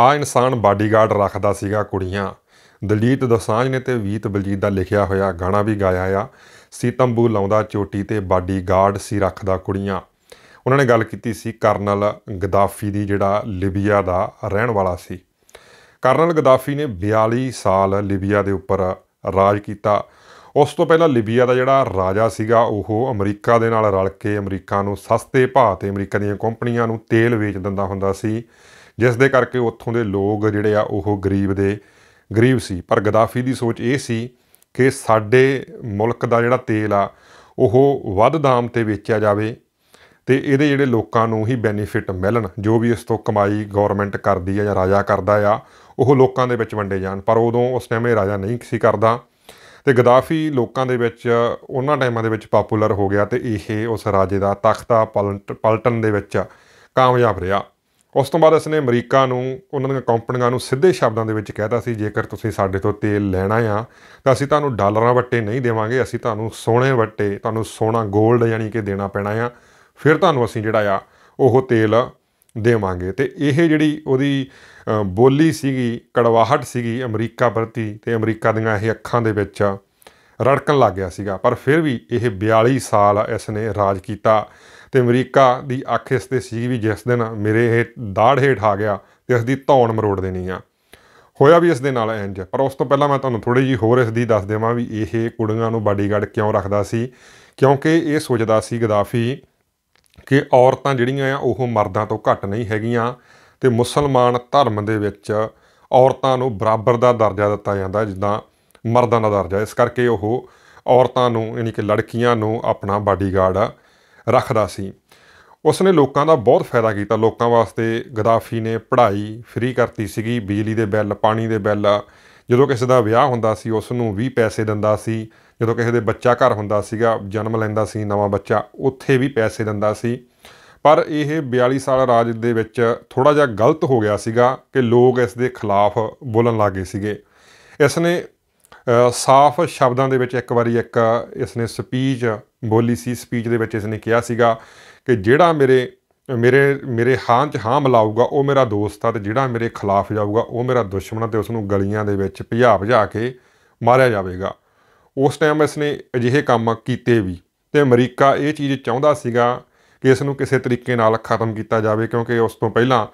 ਆ ਇਨਸਾਨ ਬਾਡੀਗਾਰਡ ਰੱਖਦਾ ਸੀਗਾ ਕੁੜੀਆਂ ਦਲੀਤ ਦਸਾਂਜ ਨੇ ਤੇ ਵੀਤ ਬਲਜੀਤ ਦਾ ਲਿਖਿਆ ਹੋਇਆ ਗਾਣਾ ਵੀ ਗਾਇਆ ਆ ਸੀਤੰਬੂ ਲਾਉਂਦਾ ਚੋਟੀ ਤੇ ਬਾਡੀਗਾਰਡ ਸੀ ਰੱਖਦਾ ਕੁੜੀਆਂ ਉਹਨਾਂ ਨੇ ਗੱਲ ਕੀਤੀ ਸੀ ਕਰਨਲ ਗਦਾਫੀ ਦੀ ਜਿਹੜਾ ਲਿਬੀਆ ਦਾ ਰਹਿਣ ਵਾਲਾ ਸੀ ਕਰਨਲ ਗਦਾਫੀ ਨੇ 42 ਸਾਲ ਲਿਬੀਆ ਦੇ ਉੱਪਰ ਰਾਜ ਕੀਤਾ ਉਸ ਤੋਂ ਪਹਿਲਾਂ ਲਿਬੀਆ ਦਾ ਜਿਹੜਾ ਰਾਜਾ ਸੀਗਾ ਉਹ ਅਮਰੀਕਾ ਦੇ ਨਾਲ ਰਲ ਕੇ ਅਮਰੀਕਾ ਨੂੰ ਸਸਤੇ ਭਾਅ ਤੇ ਅਮਰੀਕਾ ਦੀਆਂ ਕੰਪਨੀਆਂ ਨੂੰ ਤੇਲ ਵੇਚ ਦਿੰਦਾ ਹੁੰਦਾ ਸੀ ਜਿਸ ਦੇ ਕਰਕੇ ਉੱਥੋਂ ਦੇ ਲੋਕ ਜਿਹੜੇ ਆ ਉਹ ਗਰੀਬ ਦੇ ਗਰੀਬ ਸੀ ਪਰ ਗਦਾਫੀ ਦੀ ਸੋਚ ਇਹ ਸੀ ਕਿ ਸਾਡੇ ਮੁਲਕ ਦਾ ਜਿਹੜਾ ਤੇਲ ਆ ਉਹ ਵੱਧ ਦਾਮ ਤੇ ਵੇਚਿਆ ਜਾਵੇ ਤੇ ਇਹਦੇ ਜਿਹੜੇ ਲੋਕਾਂ ਨੂੰ ਹੀ ਬੈਨੀਫਿਟ ਮਿਲਣ ਜੋ ਵੀ ਇਸ ਤੋਂ ਕਮਾਈ ਗਵਰਨਮੈਂਟ ਕਰਦੀ ਆ ਜਾਂ ਰਾਜਾ ਕਰਦਾ ਆ ਉਹ ਲੋਕਾਂ ਦੇ ਵਿੱਚ ਵੰਡੇ ਜਾਣ ਪਰ ਉਦੋਂ ਉਸ ਟਾਈਮ ਇਹ ਰਾਜਾ ਨਹੀਂ ਸੀ ਕਰਦਾ ਤੇ ਗਦਾਫੀ ਲੋਕਾਂ ਦੇ ਵਿੱਚ ਉਹਨਾਂ ਟਾਈਮਾਂ ਦੇ ਵਿੱਚ ਪਪੂਲਰ ਹੋ ਗਿਆ ਤੇ ਇਹ ਉਸ ਰਾਜੇ ਦਾ ਤਖਤਾ ਪਲਟਨ ਦੇ ਵਿੱਚ ਕਾਮਯਾਬ ਰਿਹਾ ਉਸ ਤੋਂ ਬਾਅਦ ਇਸਨੇ ਅਮਰੀਕਾ ਨੂੰ ਉਹਨਾਂ ਦੀਆਂ ਕੰਪਨੀਆਂ ਨੂੰ ਸਿੱਧੇ ਸ਼ਬਦਾਂ ਦੇ ਵਿੱਚ ਕਹਿਤਾ ਸੀ ਜੇਕਰ ਤੁਸੀਂ ਸਾਡੇ ਤੋਂ ਤੇਲ ਲੈਣਾ ਆ ਤਾਂ ਅਸੀਂ ਤੁਹਾਨੂੰ ਡਾਲਰਾਂ ਵੱਟੇ ਨਹੀਂ ਦੇਵਾਂਗੇ ਅਸੀਂ ਤੁਹਾਨੂੰ ਸੋਨੇ ਵੱਟੇ ਤੁਹਾਨੂੰ ਸੋਨਾ 골ਡ ਯਾਨੀ ਕਿ ਦੇਣਾ ਪੈਣਾ ਆ ਫਿਰ ਤੁਹਾਨੂੰ ਅਸੀਂ ਜਿਹੜਾ ਆ ਉਹ ਤੇਲ ਦੇਵਾਂਗੇ ਤੇ ਇਹ ਜਿਹੜੀ ਉਹਦੀ ਬੋਲੀ ਸੀਗੀ ਕੜਵਾਹਟ ਸੀਗੀ ਅਮਰੀਕਾ ਪ੍ਰਤੀ ਤੇ ਅਮਰੀਕਾ ਦੀਆਂ ਇਹ ਅੱਖਾਂ ਦੇ ਵਿੱਚ ਰੜਕਣ ਲੱਗ ਗਿਆ ਸੀਗਾ ਪਰ ਫਿਰ ਵੀ ਇਹ 42 ਸਾਲ ਇਸ ਨੇ ਰਾਜ ਕੀਤਾ ਤੇ ਅਮਰੀਕਾ ਦੀ ਅੱਖ ਇਸ ਤੇ ਸੀ ਵੀ ਜਿਸ ਦਿਨ ਮੇਰੇ ਇਹ ਦਾੜ ਹੇਠ ਆ ਗਿਆ ਤੇ ਉਸ ਦੀ ਧੌਣ ਮਰੋੜ ਦੇਣੀ ਆ ਹੋਇਆ ਵੀ ਇਸ ਦੇ ਨਾਲ ਇੰਜ ਪਰ ਉਸ ਤੋਂ ਪਹਿਲਾਂ ਮੈਂ ਤੁਹਾਨੂੰ ਥੋੜੀ ਜੀ ਹੋਰ ਇਸ ਦੀ ਦੱਸ ਦੇਵਾਂ ਵੀ ਇਹ ਕੁੜੀਆਂ ਨੂੰ ਬਾਡੀਗਾਰਡ ਕਿਉਂ ਰੱਖਦਾ ਸੀ ਕਿਉਂਕਿ ਇਹ ਸੋਚਦਾ ਸੀ ਗਦਾਫੀ ਕਿ ਔਰਤਾਂ ਜਿਹੜੀਆਂ ਆ ਉਹ ਮਰਦਾਂ ਤੋਂ ਘੱਟ ਨਹੀਂ ਹੈਗੀਆਂ ਤੇ ਮੁਸਲਮਾਨ ਧਰਮ ਦੇ ਵਿੱਚ ਔਰਤਾਂ ਨੂੰ ਬਰਾਬਰ ਦਾ ਦਰਜਾ ਦਿੱਤਾ ਜਾਂਦਾ ਜਿੱਦਾਂ ਮਰਦਾਂ ਦਾ ਦਰਜਾ ਇਸ ਕਰਕੇ ਉਹ ਔਰਤਾਂ ਨੂੰ ਯਾਨੀ ਕਿ ਲੜਕੀਆਂ ਨੂੰ ਆਪਣਾ ਬਾਡੀਗਾਰਡ ਰੱਖਦਾ ਸੀ ਉਸ ਨੇ ਲੋਕਾਂ ਦਾ ਬਹੁਤ ਫਾਇਦਾ ਕੀਤਾ ਲੋਕਾਂ ਵਾਸਤੇ ਗਦਾਫੀ ਨੇ ਪੜ੍ਹਾਈ ਫ੍ਰੀ ਕਰਤੀ ਸੀਗੀ ਬਿਜਲੀ ਦੇ ਬਿੱਲ ਪਾਣੀ ਦੇ ਬਿੱਲ ਜਦੋਂ ਕਿਸੇ ਦਾ ਵਿਆਹ ਹੁੰਦਾ ਸੀ ਉਸ ਨੂੰ ਵੀ ਪੈਸੇ ਦਿੰਦਾ ਸੀ ਜਦੋਂ ਕਿਸੇ ਦੇ ਬੱਚਾ ਘਰ ਹੁੰਦਾ ਸੀਗਾ ਜਨਮ ਲੈਂਦਾ ਸੀ ਨਵਾਂ ਬੱਚਾ ਉੱਥੇ ਵੀ ਪੈਸੇ ਦਿੰਦਾ ਸੀ ਪਰ ਇਹ 42 ਸਾਲ ਰਾਜ ਦੇ ਵਿੱਚ ਥੋੜਾ ਜਿਹਾ ਗਲਤ ਹੋ ਗਿਆ ਸੀਗਾ ਕਿ ਲੋਕ ਇਸ ਦੇ ਖਿਲਾਫ ਬੋਲਣ ਲੱਗੇ ਸੀਗੇ ਇਸ ਨੇ ਸਾਫ਼ ਸ਼ਬਦਾਂ ਦੇ ਵਿੱਚ ਇੱਕ ਵਾਰੀ ਇੱਕ ਇਸਨੇ ਸਪੀਚ ਬੋਲੀ ਸੀ ਸਪੀਚ ਦੇ ਵਿੱਚ ਇਸਨੇ ਕਿਹਾ ਸੀਗਾ ਕਿ ਜਿਹੜਾ ਮੇਰੇ ਮੇਰੇ ਮੇਰੇ ਹਾਂ 'ਚ ਹਾਂ ਮਲਾਊਗਾ ਉਹ ਮੇਰਾ ਦੋਸਤ ਆ ਤੇ ਜਿਹੜਾ ਮੇਰੇ ਖਿਲਾਫ ਜਾਊਗਾ ਉਹ ਮੇਰਾ ਦੁਸ਼ਮਣ ਤੇ ਉਸ ਨੂੰ ਗਲੀਆਂ ਦੇ ਵਿੱਚ ਭਜਾ ਭਜਾ ਕੇ ਮਾਰਿਆ ਜਾਵੇਗਾ ਉਸ ਟਾਈਮ ਇਸਨੇ ਅਜਿਹੇ ਕੰਮ ਕੀਤੇ ਵੀ ਤੇ ਅਮਰੀਕਾ ਇਹ ਚੀਜ਼ ਚਾਹੁੰਦਾ ਸੀਗਾ ਕਿ ਇਸ ਨੂੰ ਕਿਸੇ ਤਰੀਕੇ ਨਾਲ ਖਤਮ ਕੀਤਾ ਜਾਵੇ ਕਿਉਂਕਿ ਉਸ ਤੋਂ ਪਹਿਲਾਂ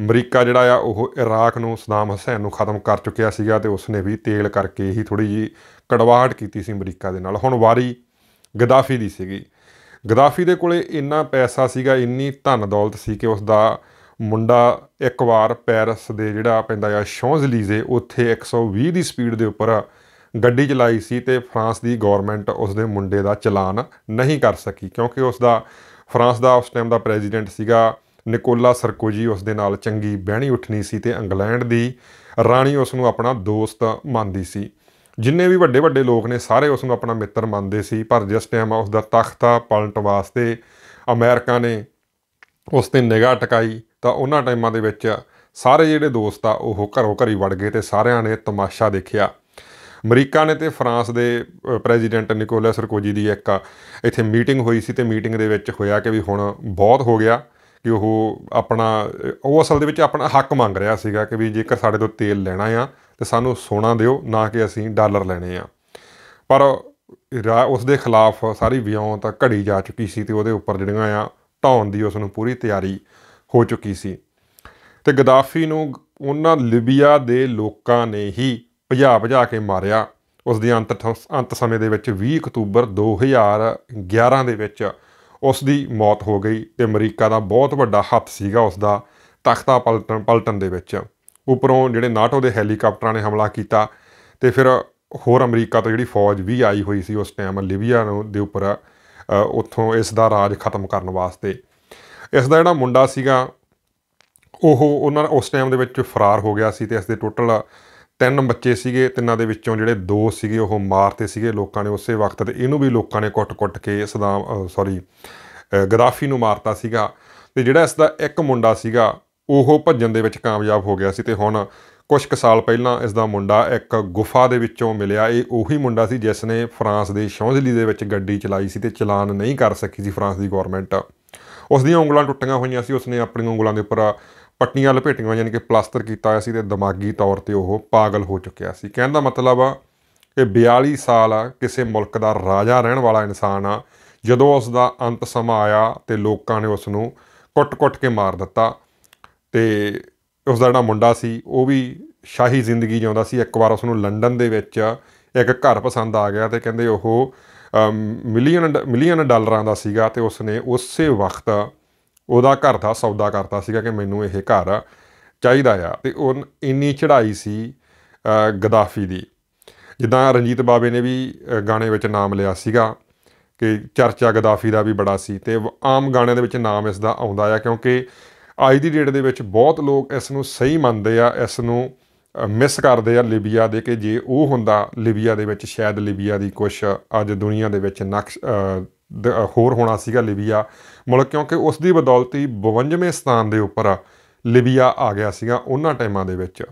ਅਮਰੀਕਾ ਜਿਹੜਾ ਆ ਉਹ ਇਰਾਕ ਨੂੰ ਸਦਾਮ ਹਸੈਨ ਨੂੰ ਖਤਮ ਕਰ ਚੁੱਕਿਆ ਸੀਗਾ ਤੇ ਉਸਨੇ ਵੀ ਤੇਲ ਕਰਕੇ ਹੀ ਥੋੜੀ ਜੀ ਕੜਵਾਹਟ ਕੀਤੀ ਸੀ ਅਮਰੀਕਾ ਦੇ ਨਾਲ ਹੁਣ ਵਾਰੀ ਗਦਾਫੀ ਦੀ ਸੀਗੀ ਗਦਾਫੀ ਦੇ ਕੋਲੇ ਇੰਨਾ ਪੈਸਾ ਸੀਗਾ ਇੰਨੀ ਧਨ ਦੌਲਤ ਸੀ ਕਿ ਉਸ ਦਾ ਮੁੰਡਾ ਇੱਕ ਵਾਰ ਪੈਰਿਸ ਦੇ ਜਿਹੜਾ ਪੈਂਦਾ ਆ ਸ਼ੌਂਜ਼ਲੀਜ਼ੇ ਉੱਥੇ 120 ਦੀ ਸਪੀਡ ਦੇ ਉੱਪਰ ਗੱਡੀ ਚਲਾਈ ਸੀ ਤੇ ਫਰਾਂਸ ਦੀ ਗਵਰਨਮੈਂਟ ਉਸ ਦੇ ਮੁੰਡੇ ਦਾ ਚਲਾਨ ਨਹੀਂ ਕਰ ਸਕੀ ਕਿਉਂਕਿ ਉਸ ਦਾ ਫਰਾਂਸ ਦਾ ਉਸ ਟਾਈਮ ਦਾ ਪ੍ਰੈਜ਼ੀਡੈਂਟ ਸੀਗਾ ਨਿਕੋਲਾ ਸਰਕੋਜੀ ਉਸ ਦੇ ਨਾਲ ਚੰਗੀ ਬਹਿਣੀ ਉੱਠਣੀ ਸੀ ਤੇ ਇੰਗਲੈਂਡ ਦੀ ਰਾਣੀ ਉਸ ਨੂੰ ਆਪਣਾ ਦੋਸਤ ਮੰਨਦੀ ਸੀ ਜਿੰਨੇ ਵੀ ਵੱਡੇ ਵੱਡੇ ਲੋਕ ਨੇ ਸਾਰੇ ਉਸ ਨੂੰ ਆਪਣਾ ਮਿੱਤਰ ਮੰਨਦੇ ਸੀ ਪਰ ਜਿਸ ਟਾਈਮ ਉਸ ਦਾ ਤਖਤਾ ਪਲਟ ਵਾਸਤੇ ਅਮਰੀਕਾ ਨੇ ਉਸ ਤੇ ਨਿਗਾਹ ਟਿਕਾਈ ਤਾਂ ਉਹਨਾਂ ਟਾਈਮਾਂ ਦੇ ਵਿੱਚ ਸਾਰੇ ਜਿਹੜੇ ਦੋਸਤ ਆ ਉਹ ਘਰੋਂ ਘਰੀ ਵੜ ਗਏ ਤੇ ਸਾਰਿਆਂ ਨੇ ਤਮਾਸ਼ਾ ਦੇਖਿਆ ਅਮਰੀਕਾ ਨੇ ਤੇ ਫਰਾਂਸ ਦੇ ਪ੍ਰੈਜ਼ੀਡੈਂਟ ਨਿਕੋਲਾ ਸਰਕੋਜੀ ਦੀ ਇੱਕ ਇੱਥੇ ਮੀਟਿੰਗ ਹੋਈ ਸੀ ਤੇ ਮੀਟਿੰਗ ਦੇ ਵਿੱਚ ਹੋਇਆ ਕਿ ਵੀ ਹੁਣ ਬਹੁਤ ਹੋ ਗਿਆ ਕਿ ਉਹ ਆਪਣਾ ਉਹ ਅਸਲ ਦੇ ਵਿੱਚ ਆਪਣਾ ਹੱਕ ਮੰਗ ਰਿਹਾ ਸੀਗਾ ਕਿ ਵੀ ਜੇਕਰ ਸਾਡੇ ਤੋਂ ਤੇਲ ਲੈਣਾ ਆ ਤੇ ਸਾਨੂੰ ਸੋਨਾ ਦਿਓ ਨਾ ਕਿ ਅਸੀਂ ਡਾਲਰ ਲੈਣੇ ਆ ਪਰ ਉਸ ਦੇ ਖਿਲਾਫ ਸਾਰੀ ਵਿਉਂ ਤਾਂ ਘੜੀ ਜਾ ਚੁੱਕੀ ਸੀ ਤੇ ਉਹਦੇ ਉੱਪਰ ਜਿਹੜੀਆਂ ਆ ਢਾਉਣ ਦੀ ਉਸ ਨੂੰ ਪੂਰੀ ਤਿਆਰੀ ਹੋ ਚੁੱਕੀ ਸੀ ਤੇ ਗਦਾਫੀ ਨੂੰ ਉਹਨਾਂ ਲਿਬੀਆ ਦੇ ਲੋਕਾਂ ਨੇ ਹੀ ਭਜਾ ਭਜਾ ਕੇ ਮਾਰਿਆ ਉਸ ਦੇ ਅੰਤ ਅੰਤ ਸਮੇਂ ਦੇ ਵਿੱਚ 20 ਅਕਤੂਬਰ 2011 ਦੇ ਵਿੱਚ ਉਸ ਦੀ ਮੌਤ ਹੋ ਗਈ ਤੇ ਅਮਰੀਕਾ ਦਾ ਬਹੁਤ ਵੱਡਾ ਹੱਥ ਸੀਗਾ ਉਸ ਦਾ ਤਖਤਾ ਪਲਟਣ ਪਲਟਣ ਦੇ ਵਿੱਚ ਉਪਰੋਂ ਜਿਹੜੇ ਨਾਟੋ ਦੇ ਹੈਲੀਕਾਪਟਰਾਂ ਨੇ ਹਮਲਾ ਕੀਤਾ ਤੇ ਫਿਰ ਹੋਰ ਅਮਰੀਕਾ ਤੋਂ ਜਿਹੜੀ ਫੌਜ ਵੀ ਆਈ ਹੋਈ ਸੀ ਉਸ ਟਾਈਮ ਲਿਬੀਆ ਨੂੰ ਦੇ ਉੱਪਰ ਉੱਥੋਂ ਇਸ ਦਾ ਰਾਜ ਖਤਮ ਕਰਨ ਵਾਸਤੇ ਇਸ ਦਾ ਜਿਹੜਾ ਮੁੰਡਾ ਸੀਗਾ ਉਹ ਉਹਨਾਂ ਉਸ ਟਾਈਮ ਦੇ ਵਿੱਚ ਫਰਾਰ ਹੋ ਗਿਆ ਸੀ ਤੇ ਇਸ ਦੇ ਟੋਟਲ ਤਿੰਨ ਬੱਚੇ ਸੀਗੇ ਤਿੰਨਾਂ ਦੇ ਵਿੱਚੋਂ ਜਿਹੜੇ ਦੋ ਸੀਗੇ ਉਹ ਮਾਰਤੇ ਸੀਗੇ ਲੋਕਾਂ ਨੇ ਉਸੇ ਵਕਤ ਤੇ ਇਹਨੂੰ ਵੀ ਲੋਕਾਂ ਨੇ ਕੁੱਟ-ਕੁੱਟ ਕੇ ਸਦਾਮ ਸੌਰੀ ਗਦਾਫੀ ਨੂੰ ਮਾਰਤਾ ਸੀਗਾ ਤੇ ਜਿਹੜਾ ਇਸ ਦਾ ਇੱਕ ਮੁੰਡਾ ਸੀਗਾ ਉਹ ਭੱਜਣ ਦੇ ਵਿੱਚ ਕਾਮਯਾਬ ਹੋ ਗਿਆ ਸੀ ਤੇ ਹੁਣ ਕੁਝ ਕੁ ਸਾਲ ਪਹਿਲਾਂ ਇਸ ਦਾ ਮੁੰਡਾ ਇੱਕ ਗੁਫਾ ਦੇ ਵਿੱਚੋਂ ਮਿਲਿਆ ਇਹ ਉਹੀ ਮੁੰਡਾ ਸੀ ਜਿਸ ਨੇ ਫਰਾਂਸ ਦੇ ਸ਼ੌਂਜ਼ਲੀ ਦੇ ਵਿੱਚ ਗੱਡੀ ਚਲਾਈ ਸੀ ਤੇ ਚਲਾਨ ਨਹੀਂ ਕਰ ਸਕੀ ਸੀ ਫਰਾਂਸ ਦੀ ਗਵਰਨਮੈਂਟ ਉਸ ਦੀਆਂ ਉਂਗਲਾਂ ਟੁੱਟੀਆਂ ਹੋਈਆਂ ਸੀ ਉਸ ਨੇ ਆਪਣੀਆਂ ਉਂਗਲਾਂ ਦੇ ਉੱਪਰ ਪੱਟੀਆਂ ਲਪੇਟੀਆਂ ਯਾਨੀ ਕਿ ਪਲਾਸਟਰ ਕੀਤਾ ਹੋਇਆ ਸੀ ਤੇ ਦਿਮਾਗੀ ਤੌਰ ਤੇ ਉਹ ਪਾਗਲ ਹੋ ਚੁੱਕਿਆ ਸੀ ਕਹਿਣ ਦਾ ਮਤਲਬ ਆ ਕਿ 42 ਸਾਲ ਕਿਸੇ ਮੁਲਕ ਦਾ ਰਾਜਾ ਰਹਿਣ ਵਾਲਾ ਇਨਸਾਨ ਆ ਜਦੋਂ ਉਸ ਦਾ ਅੰਤ ਸਮਾਂ ਆਇਆ ਤੇ ਲੋਕਾਂ ਨੇ ਉਸ ਨੂੰ ਕੁੱਟ-ਕੁੱਟ ਕੇ ਮਾਰ ਦਿੱਤਾ ਤੇ ਉਸ ਦਾ ਜਿਹੜਾ ਮੁੰਡਾ ਸੀ ਉਹ ਵੀ ਸ਼ਾਹੀ ਜ਼ਿੰਦਗੀ ਜਿਉਂਦਾ ਸੀ ਇੱਕ ਵਾਰ ਉਸ ਨੂੰ ਲੰਡਨ ਦੇ ਵਿੱਚ ਇੱਕ ਘਰ ਪਸੰਦ ਆ ਗਿਆ ਤੇ ਕਹਿੰਦੇ ਉਹ ਮਿਲੀਅਨ ਮਿਲੀਅਨ ਡਾਲਰਾਂ ਦਾ ਸੀਗਾ ਤੇ ਉਸ ਨੇ ਉਸੇ ਵਕਤ ਉਹਦਾ ਘਰ ਦਾ ਸੌਦਾ ਕਰਤਾ ਸੀਗਾ ਕਿ ਮੈਨੂੰ ਇਹ ਘਰ ਚਾਹੀਦਾ ਆ ਤੇ ਉਹ ਇੰਨੀ ਚੜ੍ਹਾਈ ਸੀ ਗਦਾਫੀ ਦੀ ਜਿੱਦਾਂ ਰਣਜੀਤ ਬਾਬੇ ਨੇ ਵੀ ਗਾਣੇ ਵਿੱਚ ਨਾਮ ਲਿਆ ਸੀਗਾ ਕਿ ਚਰਚਾ ਗਦਾਫੀ ਦਾ ਵੀ ਬੜਾ ਸੀ ਤੇ ਆਮ ਗਾਣਿਆਂ ਦੇ ਵਿੱਚ ਨਾਮ ਇਸ ਦਾ ਆਉਂਦਾ ਆ ਕਿਉਂਕਿ ਅੱਜ ਦੀ ਡੇਟ ਦੇ ਵਿੱਚ ਬਹੁਤ ਲੋਕ ਇਸ ਨੂੰ ਸਹੀ ਮੰਨਦੇ ਆ ਇਸ ਨੂੰ ਮਿਸ ਕਰਦੇ ਆ ਲਿਬੀਆ ਦੇ ਕਿ ਜੇ ਉਹ ਹੁੰਦਾ ਲਿਬੀਆ ਦੇ ਵਿੱਚ ਸ਼ਾਇਦ ਲਿਬੀਆ ਦੀ ਕੁਝ ਅੱਜ ਦੁਨੀਆ ਦੇ ਵਿੱਚ ਨਕਸ਼ ਹੋਰ ਹੋਣਾ ਸੀਗਾ ਲਿਬੀਆ ਮੁਲਕ ਕਿਉਂਕਿ ਉਸ ਦੀ ਹੀ 52ਵੇਂ ਸਥਾਨ ਦੇ ਉੱਪਰ ਲਿਬੀਆ ਆ ਗਿਆ ਸੀਗਾ ਉਹਨਾਂ ਟਾਈਮਾਂ ਦੇ ਵਿੱਚ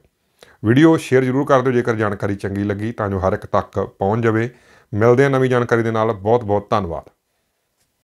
ਵੀਡੀਓ ਸ਼ੇਅਰ ਜ਼ਰੂਰ ਕਰ ਦਿਓ ਜੇਕਰ ਜਾਣਕਾਰੀ ਚੰਗੀ ਲੱਗੀ ਤਾਂ ਜੋ ਹਰ ਇੱਕ ਤੱਕ ਪਹੁੰਚ ਜਾਵੇ ਮਿਲਦੇ ਆ ਨਵੀਂ ਜਾਣਕਾਰੀ ਦੇ ਨਾਲ ਬਹੁਤ ਬਹੁਤ ਧੰਨਵਾਦ